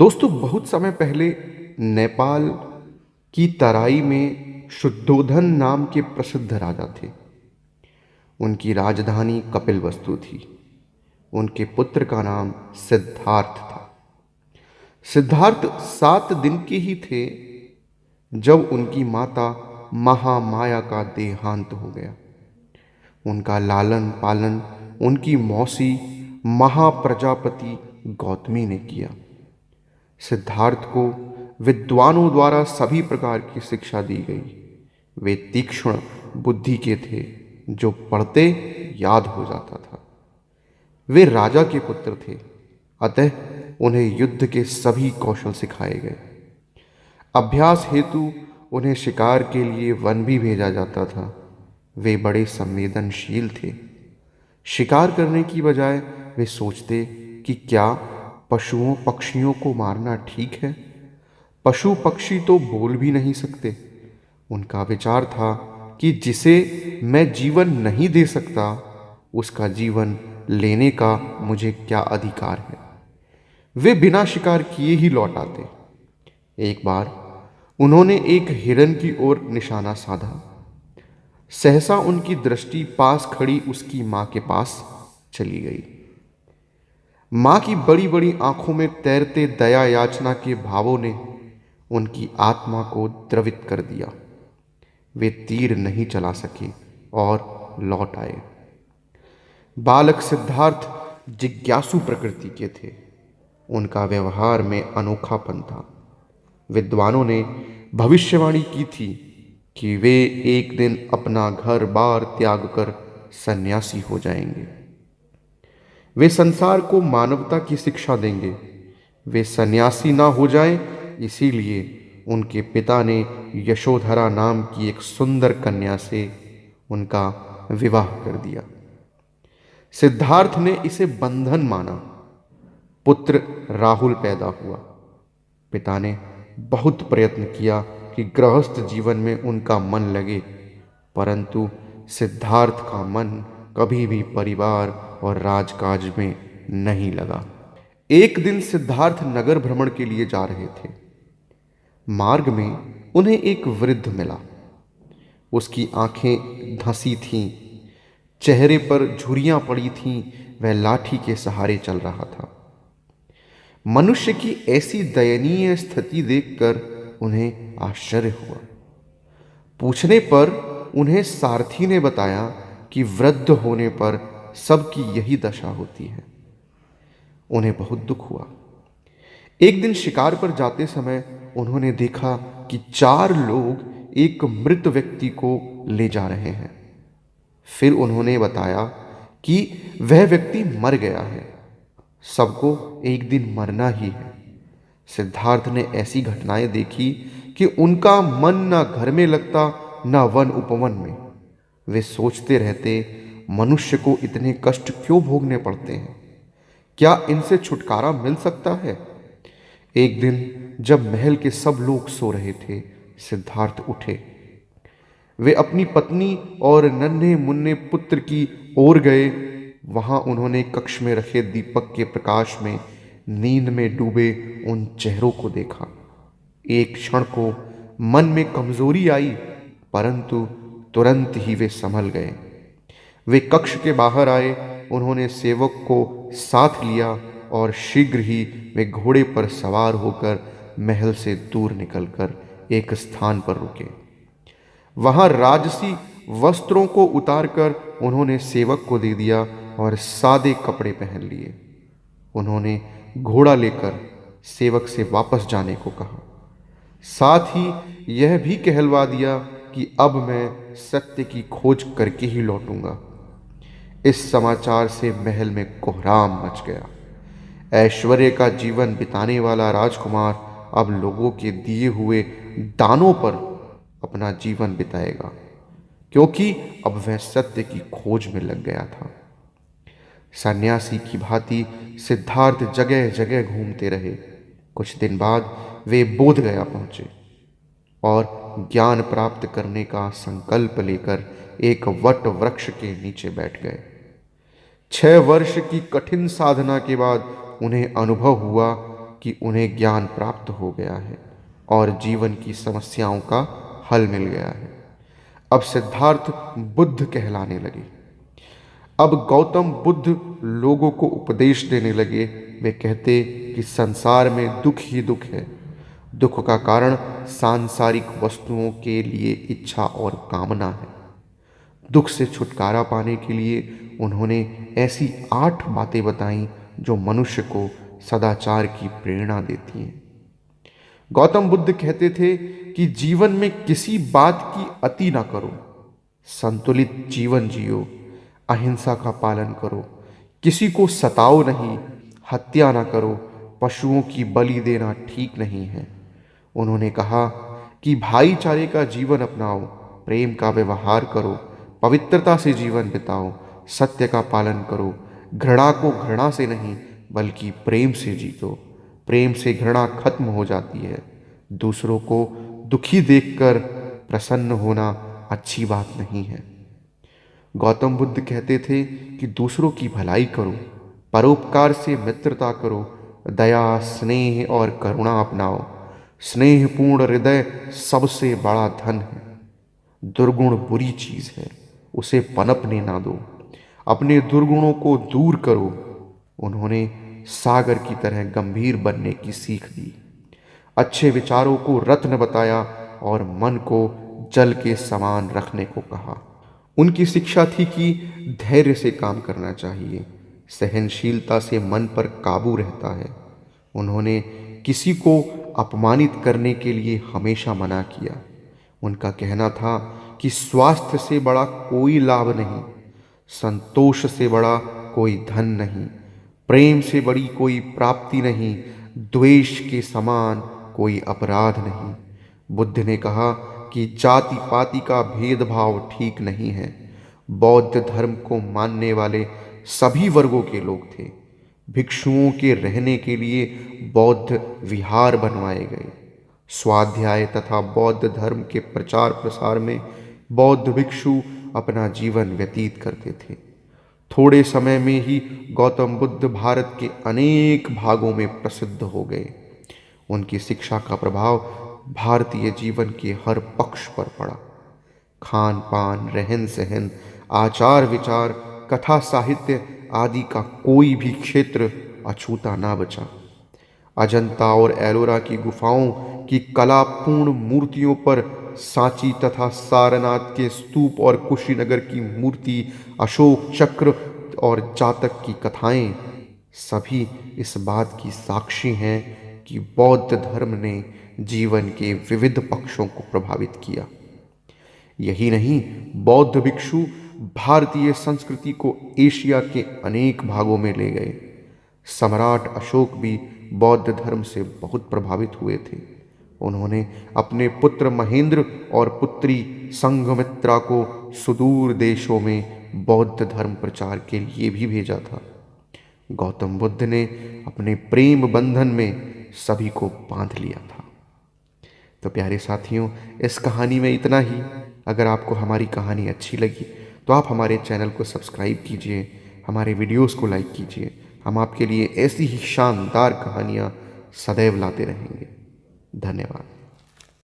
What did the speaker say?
दोस्तों बहुत समय पहले नेपाल की तराई में शुद्धोधन नाम के प्रसिद्ध राजा थे उनकी राजधानी कपिल वस्तु थी उनके पुत्र का नाम सिद्धार्थ था सिद्धार्थ सात दिन के ही थे जब उनकी माता महामाया का देहांत हो गया उनका लालन पालन उनकी मौसी महाप्रजापति गौतमी ने किया सिद्धार्थ को विद्वानों द्वारा सभी प्रकार की शिक्षा दी गई वे तीक्ष्ण बुद्धि के थे जो पढ़ते याद हो जाता था वे राजा के पुत्र थे अतः उन्हें युद्ध के सभी कौशल सिखाए गए अभ्यास हेतु उन्हें शिकार के लिए वन भी भेजा जाता था वे बड़े संवेदनशील थे शिकार करने की बजाय वे सोचते कि क्या पशुओं पक्षियों को मारना ठीक है पशु पक्षी तो बोल भी नहीं सकते उनका विचार था कि जिसे मैं जीवन नहीं दे सकता उसका जीवन लेने का मुझे क्या अधिकार है वे बिना शिकार किए ही लौट आते एक बार उन्होंने एक हिरन की ओर निशाना साधा सहसा उनकी दृष्टि पास खड़ी उसकी माँ के पास चली गई माँ की बड़ी बड़ी आंखों में तैरते दया याचना के भावों ने उनकी आत्मा को द्रवित कर दिया वे तीर नहीं चला सके और लौट आए बालक सिद्धार्थ जिज्ञासु प्रकृति के थे उनका व्यवहार में अनोखापन था विद्वानों ने भविष्यवाणी की थी कि वे एक दिन अपना घर बार त्याग कर सन्यासी हो जाएंगे वे संसार को मानवता की शिक्षा देंगे वे सन्यासी ना हो जाएं इसीलिए उनके पिता ने यशोधरा नाम की एक सुंदर कन्या से उनका विवाह कर दिया सिद्धार्थ ने इसे बंधन माना पुत्र राहुल पैदा हुआ पिता ने बहुत प्रयत्न किया कि गृहस्थ जीवन में उनका मन लगे परंतु सिद्धार्थ का मन कभी भी परिवार और राजकाज में नहीं लगा एक दिन सिद्धार्थ नगर भ्रमण के लिए जा रहे थे मार्ग में उन्हें एक वृद्ध मिला उसकी आंखें धंसी थीं चेहरे पर झुरियां पड़ी थीं वह लाठी के सहारे चल रहा था मनुष्य की ऐसी दयनीय स्थिति देखकर उन्हें आश्चर्य हुआ पूछने पर उन्हें सारथी ने बताया कि वृद्ध होने पर सबकी यही दशा होती है उन्हें बहुत दुख हुआ एक दिन शिकार पर जाते समय उन्होंने देखा कि चार लोग एक मृत व्यक्ति को ले जा रहे हैं फिर उन्होंने बताया कि वह व्यक्ति मर गया है सबको एक दिन मरना ही है सिद्धार्थ ने ऐसी घटनाएं देखी कि उनका मन ना घर में लगता ना वन उपवन में वे सोचते रहते मनुष्य को इतने कष्ट क्यों भोगने पड़ते हैं क्या इनसे छुटकारा मिल सकता है एक दिन जब महल के सब लोग सो रहे थे सिद्धार्थ उठे वे अपनी पत्नी और नन्हे मुन्ने पुत्र की ओर गए वहां उन्होंने कक्ष में रखे दीपक के प्रकाश में नींद में डूबे उन चेहरों को देखा एक क्षण को मन में कमजोरी आई परंतु तुरंत ही वे संभल गए वे कक्ष के बाहर आए उन्होंने सेवक को साथ लिया और शीघ्र ही वे घोड़े पर सवार होकर महल से दूर निकलकर एक स्थान पर रुके वहां राजसी वस्त्रों को उतारकर उन्होंने सेवक को दे दिया और सादे कपड़े पहन लिए उन्होंने घोड़ा लेकर सेवक से वापस जाने को कहा साथ ही यह भी कहलवा दिया कि अब मैं सत्य की खोज करके ही लौटूंगा इस समाचार से महल में कोहराम मच गया ऐश्वर्य का जीवन बिताने वाला राजकुमार अब लोगों के दिए हुए दानों पर अपना जीवन बिताएगा क्योंकि अब वह सत्य की खोज में लग गया था सन्यासी की भांति सिद्धार्थ जगह जगह घूमते रहे कुछ दिन बाद वे बोध गया पहुंचे और ज्ञान प्राप्त करने का संकल्प लेकर एक वट वृक्ष के नीचे बैठ गए छह वर्ष की कठिन साधना के बाद उन्हें अनुभव हुआ कि उन्हें ज्ञान प्राप्त हो गया है और जीवन की समस्याओं का हल मिल गया है अब सिद्धार्थ बुद्ध कहलाने लगे अब गौतम बुद्ध लोगों को उपदेश देने लगे वे कहते कि संसार में दुख ही दुख है दुख का कारण सांसारिक वस्तुओं के लिए इच्छा और कामना है दुख से छुटकारा पाने के लिए उन्होंने ऐसी आठ बातें बताई जो मनुष्य को सदाचार की प्रेरणा देती हैं गौतम बुद्ध कहते थे कि जीवन में किसी बात की अति ना करो संतुलित जीवन जियो अहिंसा का पालन करो किसी को सताओ नहीं हत्या ना करो पशुओं की बलि देना ठीक नहीं है उन्होंने कहा कि भाईचारे का जीवन अपनाओ प्रेम का व्यवहार करो पवित्रता से जीवन बिताओ सत्य का पालन करो घृणा को घृणा से नहीं बल्कि प्रेम से जीतो प्रेम से घृणा खत्म हो जाती है दूसरों को दुखी देखकर प्रसन्न होना अच्छी बात नहीं है गौतम बुद्ध कहते थे कि दूसरों की भलाई करो परोपकार से मित्रता करो दया स्नेह और करुणा अपनाओ स्नेहपूर्ण हृदय सबसे बड़ा धन है दुर्गुण बुरी चीज़ है उसे पनपने ना दो अपने दुर्गुणों को दूर करो उन्होंने सागर की तरह गंभीर बनने की सीख दी अच्छे विचारों को रत्न बताया और मन को जल के समान रखने को कहा उनकी शिक्षा थी कि धैर्य से काम करना चाहिए सहनशीलता से मन पर काबू रहता है उन्होंने किसी को अपमानित करने के लिए हमेशा मना किया उनका कहना था कि स्वास्थ्य से बड़ा कोई लाभ नहीं संतोष से बड़ा कोई धन नहीं प्रेम से बड़ी कोई प्राप्ति नहीं द्वेष के समान कोई अपराध नहीं बुद्ध ने कहा कि जाति पाति का भेदभाव ठीक नहीं है बौद्ध धर्म को मानने वाले सभी वर्गों के लोग थे भिक्षुओं के रहने के लिए बौद्ध विहार बनवाए गए स्वाध्याय तथा बौद्ध धर्म के प्रचार प्रसार में बौद्ध भिक्षु अपना जीवन व्यतीत करते थे थोड़े समय में ही गौतम बुद्ध भारत के अनेक भागों में प्रसिद्ध हो गए उनकी शिक्षा का प्रभाव भारतीय जीवन के हर पक्ष पर पड़ा खान पान रहन सहन आचार विचार कथा साहित्य आदि का कोई भी क्षेत्र अछूता ना बचा अजंता और एलोरा की गुफाओं की कलापूर्ण मूर्तियों पर सांची तथा सारनाथ के स्तूप और कुशीनगर की मूर्ति अशोक चक्र और जातक की कथाएं सभी इस बात की साक्षी हैं कि बौद्ध धर्म ने जीवन के विविध पक्षों को प्रभावित किया यही नहीं बौद्ध भिक्षु भारतीय संस्कृति को एशिया के अनेक भागों में ले गए सम्राट अशोक भी बौद्ध धर्म से बहुत प्रभावित हुए थे उन्होंने अपने पुत्र महेंद्र और पुत्री संघमित्रा को सुदूर देशों में बौद्ध धर्म प्रचार के लिए भी भेजा था गौतम बुद्ध ने अपने प्रेम बंधन में सभी को बांध लिया था तो प्यारे साथियों इस कहानी में इतना ही अगर आपको हमारी कहानी अच्छी लगी तो आप हमारे चैनल को सब्सक्राइब कीजिए हमारे वीडियोस को लाइक कीजिए हम आपके लिए ऐसी ही शानदार कहानियाँ सदैव लाते रहेंगे धन्यवाद